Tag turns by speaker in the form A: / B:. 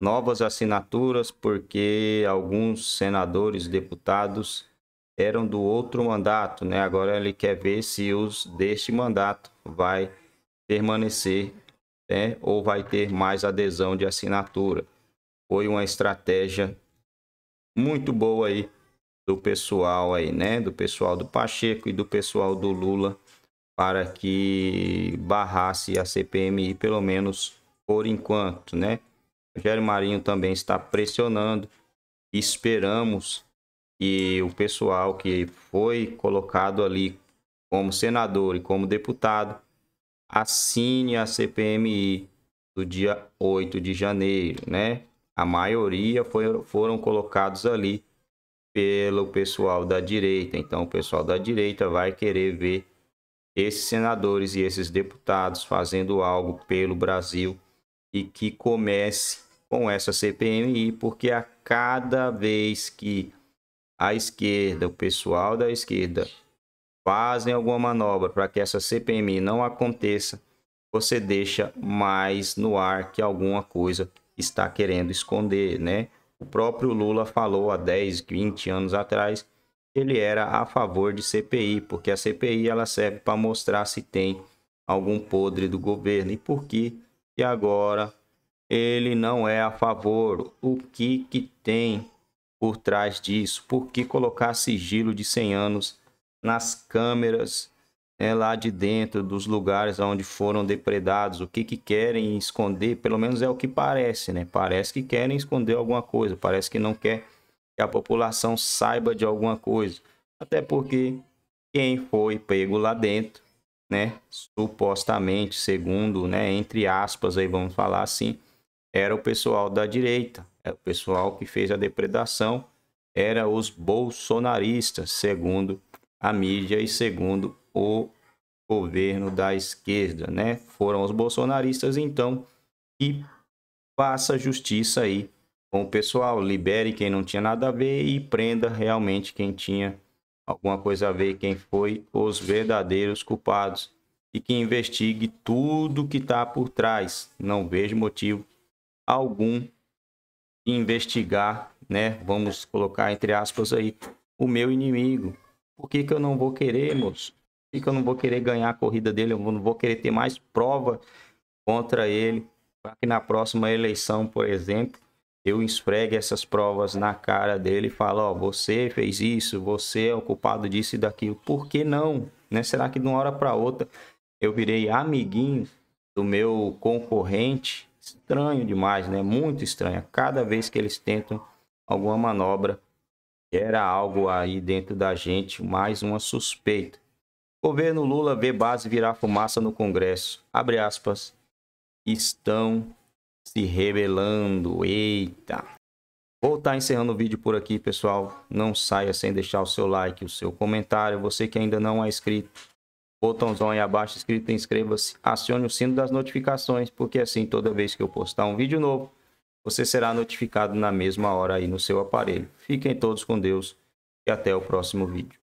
A: novas assinaturas porque alguns senadores, deputados eram do outro mandato, né? Agora ele quer ver se os deste mandato vai permanecer, né? Ou vai ter mais adesão de assinatura. Foi uma estratégia muito boa aí do pessoal aí, né? Do pessoal do Pacheco e do pessoal do Lula para que barrasse a CPMI pelo menos por enquanto, né? Rogério Marinho também está pressionando. Esperamos que o pessoal que foi colocado ali como senador e como deputado assine a CPMI do dia 8 de janeiro, né? A maioria foi, foram colocados ali pelo pessoal da direita. Então, o pessoal da direita vai querer ver esses senadores e esses deputados fazendo algo pelo Brasil e que comece com essa CPMI, porque a cada vez que a esquerda, o pessoal da esquerda, fazem alguma manobra para que essa CPMI não aconteça, você deixa mais no ar que alguma coisa está querendo esconder, né? O próprio Lula falou há 10, 20 anos atrás que ele era a favor de CPI, porque a CPI ela serve para mostrar se tem algum podre do governo e por que e agora ele não é a favor. O que, que tem por trás disso? Por que colocar sigilo de 100 anos nas câmeras né, lá de dentro dos lugares onde foram depredados? O que, que querem esconder? Pelo menos é o que parece, né? Parece que querem esconder alguma coisa, parece que não quer que a população saiba de alguma coisa. Até porque quem foi pego lá dentro, né, supostamente, segundo, né, entre aspas aí vamos falar assim, era o pessoal da direita, era é o pessoal que fez a depredação, era os bolsonaristas, segundo a mídia e segundo o governo da esquerda, né? Foram os bolsonaristas então e faça justiça aí com o pessoal, libere quem não tinha nada a ver e prenda realmente quem tinha alguma coisa a ver, quem foi os verdadeiros culpados e que investigue tudo que está por trás. Não vejo motivo algum investigar, né? Vamos colocar entre aspas aí, o meu inimigo. Por que, que eu não vou querer, moço? Por que, que eu não vou querer ganhar a corrida dele? Eu não vou querer ter mais prova contra ele. Para que na próxima eleição, por exemplo, eu esfregue essas provas na cara dele e falo, ó, você fez isso, você é o culpado disso e daquilo. Por que não? Né? Será que de uma hora para outra eu virei amiguinho do meu concorrente estranho demais, né? Muito estranho. Cada vez que eles tentam alguma manobra, gera algo aí dentro da gente, mais uma suspeita. governo Lula vê base virar fumaça no Congresso. Abre aspas. Estão se rebelando. Eita. Vou estar tá encerrando o vídeo por aqui, pessoal. Não saia sem deixar o seu like, o seu comentário. Você que ainda não é inscrito, botãozão aí abaixo escrito inscreva-se, acione o sino das notificações, porque assim toda vez que eu postar um vídeo novo, você será notificado na mesma hora aí no seu aparelho. Fiquem todos com Deus e até o próximo vídeo.